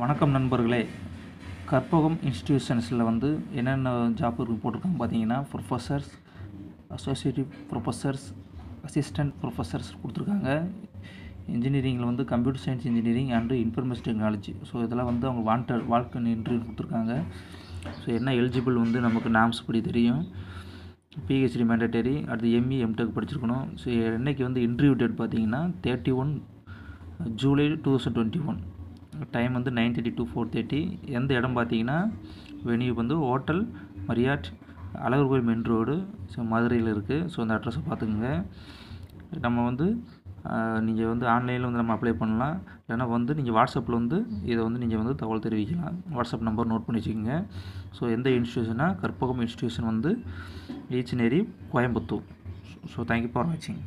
வணக்கம் நண்பர்களே கற்பகம் இன்ஸ்டிடியூஷன்ஸில் வந்து என்னென்ன ஜாப் போட்டிருக்காங்க பார்த்தீங்கன்னா professors associative professors assistant professors கொடுத்துருக்காங்க இன்ஜினியரிங்கில் வந்து computer science engineering and information technology so இதெல்லாம் வந்து அவங்க வாண்டட் வாழ்க்கை இன்டர்வியூ கொடுத்துருக்காங்க ஸோ என்ன எலிஜிபிள் வந்து நமக்கு நாம்ஸ் படி தெரியும் பிஹெச்டி மேண்டேட்டரி அடுத்து எம்இ எம்டெக் e, படிச்சிருக்கணும் ஸோ என்னைக்கு வந்து இன்டர்வியூ டேட் பார்த்தீங்கன்னா thirty one July two thousand twenty one time வந்து nine thirty to four thirty எந்த இடம் பார்த்தீங்கன்னா வெனியூ வந்து ஹோட்டல் மரியாட் அழகர் கோயில் மெயின் ரோடு ஸோ மதுரையில் இருக்குது ஸோ அந்த அட்ரஸை பார்த்துக்குங்க நம்ம வந்து நீங்கள் வந்து ஆன்லைனில் வந்து நம்ம அப்ளை பண்ணலாம் இல்லைனா வந்து நீங்கள் வாட்ஸ்அப்பில் வந்து இதை வந்து நீங்கள் வந்து தகவல் தெரிவிக்கலாம் வாட்ஸ்அப் நம்பர் நோட் பண்ணி வச்சுக்கோங்க ஸோ எந்த இன்ஸ்டியூஷனாக கற்பகம் இன்ஸ்டியூஷன் வந்து Eachanari Coimbatore so thank you for வாட்சிங்